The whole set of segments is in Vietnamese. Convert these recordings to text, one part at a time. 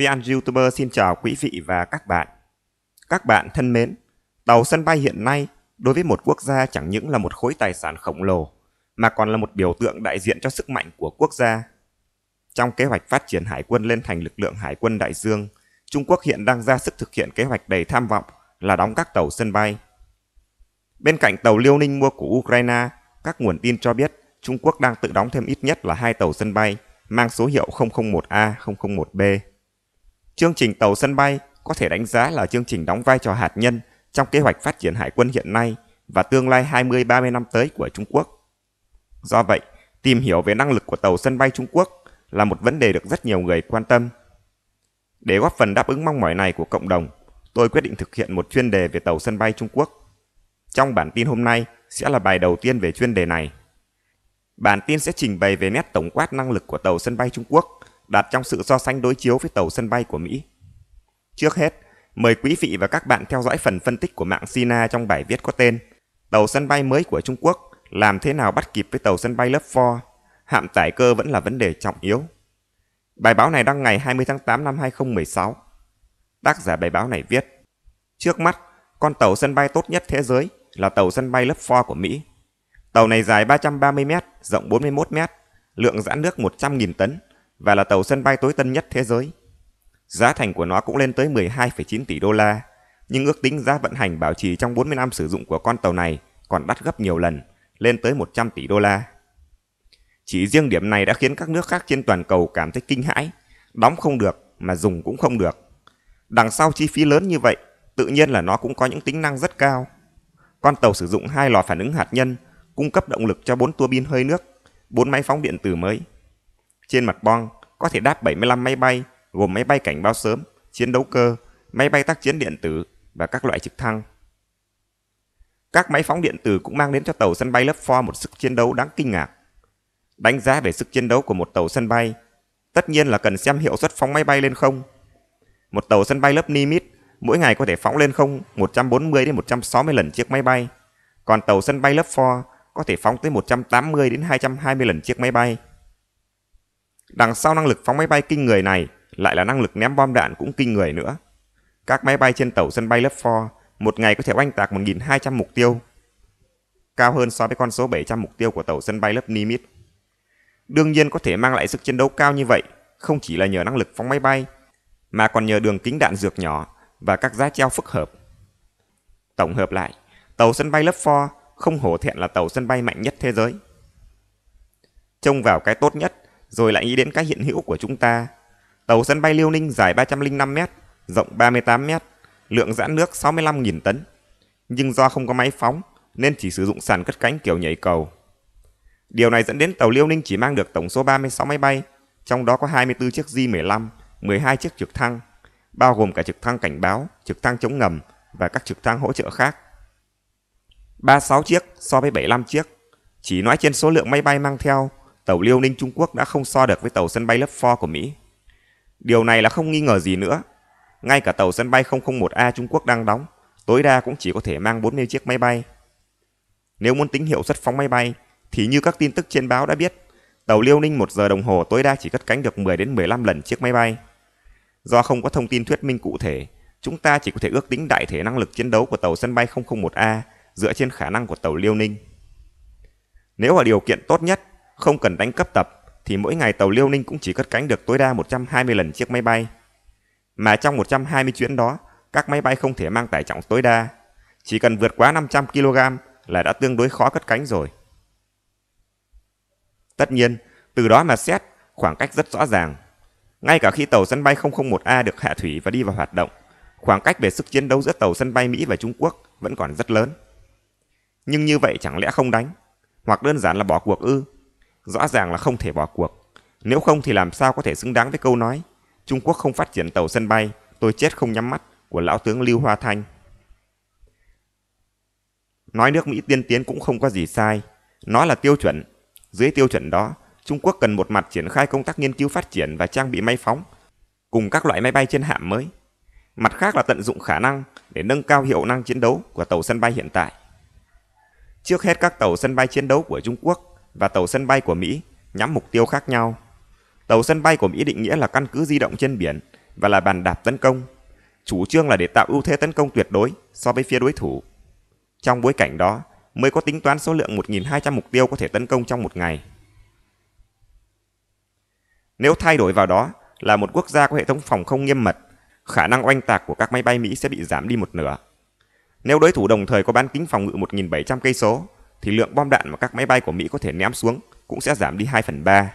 VN YouTuber xin chào quý vị và các bạn. Các bạn thân mến, tàu sân bay hiện nay đối với một quốc gia chẳng những là một khối tài sản khổng lồ, mà còn là một biểu tượng đại diện cho sức mạnh của quốc gia. Trong kế hoạch phát triển hải quân lên thành lực lượng hải quân đại dương, Trung Quốc hiện đang ra sức thực hiện kế hoạch đầy tham vọng là đóng các tàu sân bay. Bên cạnh tàu Liêu Ninh mua của Ukraine, các nguồn tin cho biết Trung Quốc đang tự đóng thêm ít nhất là hai tàu sân bay mang số hiệu 001A, 001B Chương trình tàu sân bay có thể đánh giá là chương trình đóng vai trò hạt nhân trong kế hoạch phát triển hải quân hiện nay và tương lai 20-30 năm tới của Trung Quốc. Do vậy, tìm hiểu về năng lực của tàu sân bay Trung Quốc là một vấn đề được rất nhiều người quan tâm. Để góp phần đáp ứng mong mỏi này của cộng đồng, tôi quyết định thực hiện một chuyên đề về tàu sân bay Trung Quốc. Trong bản tin hôm nay sẽ là bài đầu tiên về chuyên đề này. Bản tin sẽ trình bày về nét tổng quát năng lực của tàu sân bay Trung Quốc đặt trong sự so sánh đối chiếu với tàu sân bay của Mỹ. Trước hết, mời quý vị và các bạn theo dõi phần phân tích của mạng Sina trong bài viết có tên Tàu sân bay mới của Trung Quốc làm thế nào bắt kịp với tàu sân bay lớp 4, hạm tải cơ vẫn là vấn đề trọng yếu. Bài báo này đăng ngày 20 tháng 8 năm 2016. Tác giả bài báo này viết, Trước mắt, con tàu sân bay tốt nhất thế giới là tàu sân bay lớp 4 của Mỹ. Tàu này dài 330 m, rộng 41 m, lượng giãn nước 100.000 tấn, và là tàu sân bay tối tân nhất thế giới. Giá thành của nó cũng lên tới 12,9 tỷ đô la, nhưng ước tính giá vận hành bảo trì trong 40 năm sử dụng của con tàu này còn đắt gấp nhiều lần, lên tới 100 tỷ đô la. Chỉ riêng điểm này đã khiến các nước khác trên toàn cầu cảm thấy kinh hãi, đóng không được mà dùng cũng không được. Đằng sau chi phí lớn như vậy, tự nhiên là nó cũng có những tính năng rất cao. Con tàu sử dụng hai lò phản ứng hạt nhân, cung cấp động lực cho bốn tua bin hơi nước, bốn máy phóng điện tử mới trên mặt bong có thể đáp 75 máy bay, gồm máy bay cảnh báo sớm, chiến đấu cơ, máy bay tác chiến điện tử và các loại trực thăng. Các máy phóng điện tử cũng mang đến cho tàu sân bay lớp For một sức chiến đấu đáng kinh ngạc. Đánh giá về sức chiến đấu của một tàu sân bay, tất nhiên là cần xem hiệu suất phóng máy bay lên không. Một tàu sân bay lớp Nimitz mỗi ngày có thể phóng lên không 140 đến 160 lần chiếc máy bay, còn tàu sân bay lớp 4 có thể phóng tới 180 đến 220 lần chiếc máy bay. Đằng sau năng lực phóng máy bay kinh người này lại là năng lực ném bom đạn cũng kinh người nữa. Các máy bay trên tàu sân bay lớp 4 một ngày có thể oanh tạc 1.200 mục tiêu, cao hơn so với con số 700 mục tiêu của tàu sân bay lớp Nimitz. Đương nhiên có thể mang lại sức chiến đấu cao như vậy, không chỉ là nhờ năng lực phóng máy bay, mà còn nhờ đường kính đạn dược nhỏ và các giá treo phức hợp. Tổng hợp lại, tàu sân bay lớp 4 không hổ thẹn là tàu sân bay mạnh nhất thế giới. Trông vào cái tốt nhất rồi lại nghĩ đến cái hiện hữu của chúng ta. Tàu sân bay Liêu Ninh dài 305 mét rộng 38 mét lượng giãn nước 65.000 tấn. Nhưng do không có máy phóng nên chỉ sử dụng sàn cất cánh kiểu nhảy cầu. Điều này dẫn đến tàu Liêu Ninh chỉ mang được tổng số 36 máy bay, trong đó có 24 chiếc J-15, 12 chiếc trực thăng, bao gồm cả trực thăng cảnh báo, trực thăng chống ngầm và các trực thăng hỗ trợ khác. 36 chiếc so với 75 chiếc. Chỉ nói trên số lượng máy bay mang theo tàu Liêu Ninh Trung Quốc đã không so được với tàu sân bay lớp 4 của Mỹ. Điều này là không nghi ngờ gì nữa. Ngay cả tàu sân bay 001A Trung Quốc đang đóng, tối đa cũng chỉ có thể mang 40 chiếc máy bay. Nếu muốn tính hiệu suất phóng máy bay, thì như các tin tức trên báo đã biết, tàu Liêu Ninh một giờ đồng hồ tối đa chỉ cất cánh được 10 đến 15 lần chiếc máy bay. Do không có thông tin thuyết minh cụ thể, chúng ta chỉ có thể ước tính đại thể năng lực chiến đấu của tàu sân bay 001A dựa trên khả năng của tàu Liêu Ninh. Nếu ở điều kiện tốt nhất, không cần đánh cấp tập thì mỗi ngày tàu Liêu Ninh cũng chỉ cất cánh được tối đa 120 lần chiếc máy bay. Mà trong 120 chuyến đó, các máy bay không thể mang tải trọng tối đa. Chỉ cần vượt quá 500 kg là đã tương đối khó cất cánh rồi. Tất nhiên, từ đó mà xét, khoảng cách rất rõ ràng. Ngay cả khi tàu sân bay 001A được hạ thủy và đi vào hoạt động, khoảng cách về sức chiến đấu giữa tàu sân bay Mỹ và Trung Quốc vẫn còn rất lớn. Nhưng như vậy chẳng lẽ không đánh? Hoặc đơn giản là bỏ cuộc ư? rõ ràng là không thể bỏ cuộc. Nếu không thì làm sao có thể xứng đáng với câu nói Trung Quốc không phát triển tàu sân bay, tôi chết không nhắm mắt của lão tướng Lưu Hoa Thanh. Nói nước Mỹ tiên tiến cũng không có gì sai, nó là tiêu chuẩn. Dưới tiêu chuẩn đó, Trung Quốc cần một mặt triển khai công tác nghiên cứu phát triển và trang bị máy phóng, cùng các loại máy bay trên hạm mới. Mặt khác là tận dụng khả năng để nâng cao hiệu năng chiến đấu của tàu sân bay hiện tại. Trước hết các tàu sân bay chiến đấu của Trung Quốc và tàu sân bay của Mỹ nhắm mục tiêu khác nhau. Tàu sân bay của Mỹ định nghĩa là căn cứ di động trên biển và là bàn đạp tấn công. Chủ trương là để tạo ưu thế tấn công tuyệt đối so với phía đối thủ. Trong bối cảnh đó, mới có tính toán số lượng 1.200 mục tiêu có thể tấn công trong một ngày. Nếu thay đổi vào đó là một quốc gia có hệ thống phòng không nghiêm mật, khả năng oanh tạc của các máy bay Mỹ sẽ bị giảm đi một nửa. Nếu đối thủ đồng thời có bán kính phòng ngự 1.700 cây số thì lượng bom đạn mà các máy bay của Mỹ có thể ném xuống cũng sẽ giảm đi 2 phần 3.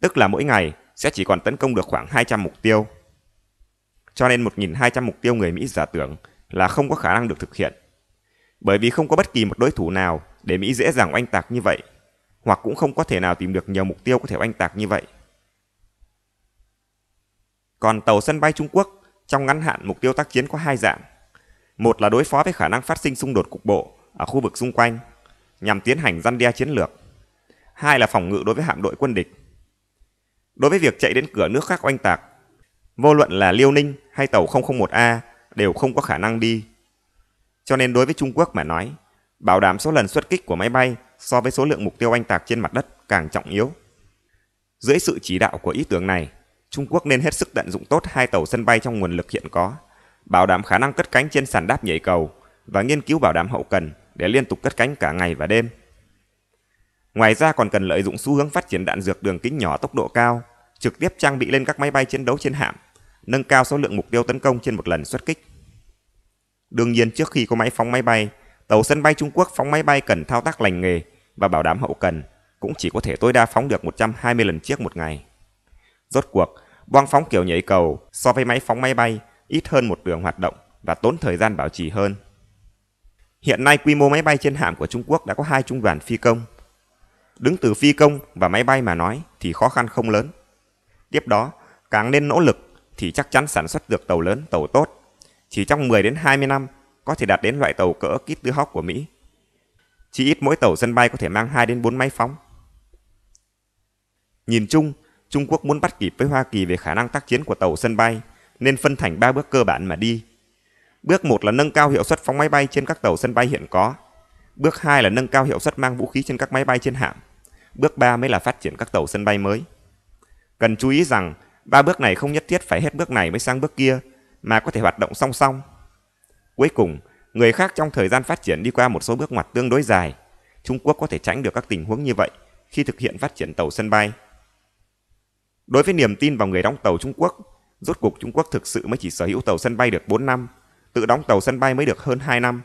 Tức là mỗi ngày sẽ chỉ còn tấn công được khoảng 200 mục tiêu. Cho nên 1.200 mục tiêu người Mỹ giả tưởng là không có khả năng được thực hiện. Bởi vì không có bất kỳ một đối thủ nào để Mỹ dễ dàng oanh tạc như vậy, hoặc cũng không có thể nào tìm được nhiều mục tiêu có thể oanh tạc như vậy. Còn tàu sân bay Trung Quốc, trong ngắn hạn mục tiêu tác chiến có hai dạng. Một là đối phó với khả năng phát sinh xung đột cục bộ ở khu vực xung quanh, nhằm tiến hành răn đe chiến lược. Hai là phòng ngự đối với hạm đội quân địch. Đối với việc chạy đến cửa nước khác oanh tạc, vô luận là Liêu Ninh hay tàu 001A đều không có khả năng đi. Cho nên đối với Trung Quốc mà nói, bảo đảm số lần xuất kích của máy bay so với số lượng mục tiêu oanh tạc trên mặt đất càng trọng yếu. Dưới sự chỉ đạo của ý tưởng này, Trung Quốc nên hết sức tận dụng tốt hai tàu sân bay trong nguồn lực hiện có, bảo đảm khả năng cất cánh trên sàn đáp nhảy cầu và nghiên cứu bảo đảm hậu cần để liên tục cất cánh cả ngày và đêm. Ngoài ra còn cần lợi dụng xu hướng phát triển đạn dược đường kính nhỏ tốc độ cao, trực tiếp trang bị lên các máy bay chiến đấu trên hạm, nâng cao số lượng mục tiêu tấn công trên một lần xuất kích. Đương nhiên trước khi có máy phóng máy bay, tàu sân bay Trung Quốc phóng máy bay cần thao tác lành nghề và bảo đảm hậu cần, cũng chỉ có thể tối đa phóng được 120 lần chiếc một ngày. Rốt cuộc, boang phóng kiểu nhảy cầu so với máy phóng máy bay ít hơn một đường hoạt động và tốn thời gian bảo trì hơn. Hiện nay quy mô máy bay trên hạm của Trung Quốc đã có hai trung đoàn phi công. Đứng từ phi công và máy bay mà nói thì khó khăn không lớn. Tiếp đó, càng nên nỗ lực thì chắc chắn sản xuất được tàu lớn, tàu tốt. Chỉ trong 10 đến 20 năm có thể đạt đến loại tàu cỡ kit tứ hóc của Mỹ. Chỉ ít mỗi tàu sân bay có thể mang 2 đến 4 máy phóng. Nhìn chung, Trung Quốc muốn bắt kịp với Hoa Kỳ về khả năng tác chiến của tàu sân bay nên phân thành 3 bước cơ bản mà đi. Bước 1 là nâng cao hiệu suất phóng máy bay trên các tàu sân bay hiện có. Bước 2 là nâng cao hiệu suất mang vũ khí trên các máy bay trên hạm. Bước 3 mới là phát triển các tàu sân bay mới. Cần chú ý rằng, ba bước này không nhất thiết phải hết bước này mới sang bước kia, mà có thể hoạt động song song. Cuối cùng, người khác trong thời gian phát triển đi qua một số bước ngoặt tương đối dài, Trung Quốc có thể tránh được các tình huống như vậy khi thực hiện phát triển tàu sân bay. Đối với niềm tin vào người đóng tàu Trung Quốc, rốt cuộc Trung Quốc thực sự mới chỉ sở hữu tàu sân bay được 4 năm, tự đóng tàu sân bay mới được hơn 2 năm.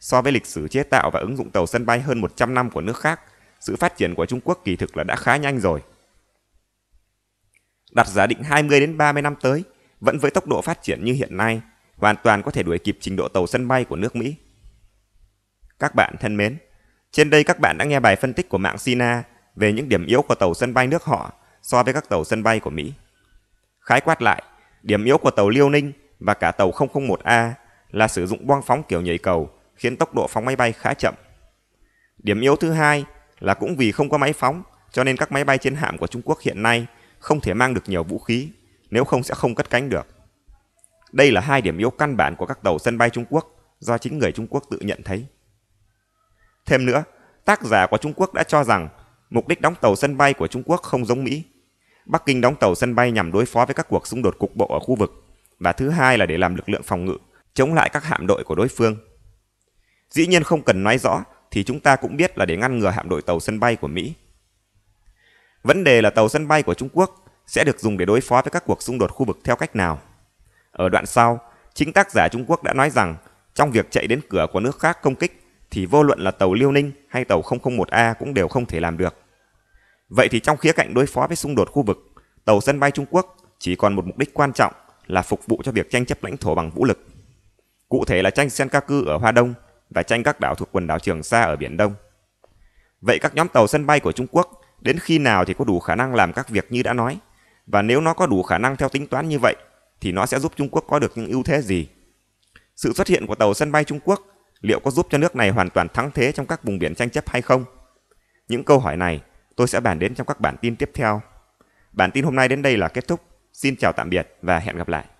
So với lịch sử chế tạo và ứng dụng tàu sân bay hơn 100 năm của nước khác, sự phát triển của Trung Quốc kỳ thực là đã khá nhanh rồi. Đặt giả định 20 đến 30 năm tới, vẫn với tốc độ phát triển như hiện nay, hoàn toàn có thể đuổi kịp trình độ tàu sân bay của nước Mỹ. Các bạn thân mến, trên đây các bạn đã nghe bài phân tích của mạng Sina về những điểm yếu của tàu sân bay nước họ so với các tàu sân bay của Mỹ. Khái quát lại, điểm yếu của tàu Liêu Ninh và cả tàu 001A là sử dụng boang phóng kiểu nhảy cầu khiến tốc độ phóng máy bay khá chậm. Điểm yếu thứ hai là cũng vì không có máy phóng cho nên các máy bay chiến hạm của Trung Quốc hiện nay không thể mang được nhiều vũ khí, nếu không sẽ không cất cánh được. Đây là hai điểm yếu căn bản của các tàu sân bay Trung Quốc do chính người Trung Quốc tự nhận thấy. Thêm nữa, tác giả của Trung Quốc đã cho rằng mục đích đóng tàu sân bay của Trung Quốc không giống Mỹ. Bắc Kinh đóng tàu sân bay nhằm đối phó với các cuộc xung đột cục bộ ở khu vực và thứ hai là để làm lực lượng phòng ngự chống lại các hạm đội của đối phương. Dĩ nhiên không cần nói rõ thì chúng ta cũng biết là để ngăn ngừa hạm đội tàu sân bay của Mỹ. Vấn đề là tàu sân bay của Trung Quốc sẽ được dùng để đối phó với các cuộc xung đột khu vực theo cách nào. Ở đoạn sau, chính tác giả Trung Quốc đã nói rằng trong việc chạy đến cửa của nước khác công kích thì vô luận là tàu Liêu Ninh hay tàu 001A cũng đều không thể làm được. Vậy thì trong khía cạnh đối phó với xung đột khu vực, tàu sân bay Trung Quốc chỉ còn một mục đích quan trọng là phục vụ cho việc tranh chấp lãnh thổ bằng vũ lực cụ thể là tranh Senkaku ở Hoa Đông và tranh các đảo thuộc quần đảo Trường Sa ở Biển Đông. Vậy các nhóm tàu sân bay của Trung Quốc đến khi nào thì có đủ khả năng làm các việc như đã nói? Và nếu nó có đủ khả năng theo tính toán như vậy, thì nó sẽ giúp Trung Quốc có được những ưu thế gì? Sự xuất hiện của tàu sân bay Trung Quốc liệu có giúp cho nước này hoàn toàn thắng thế trong các vùng biển tranh chấp hay không? Những câu hỏi này tôi sẽ bàn đến trong các bản tin tiếp theo. Bản tin hôm nay đến đây là kết thúc. Xin chào tạm biệt và hẹn gặp lại.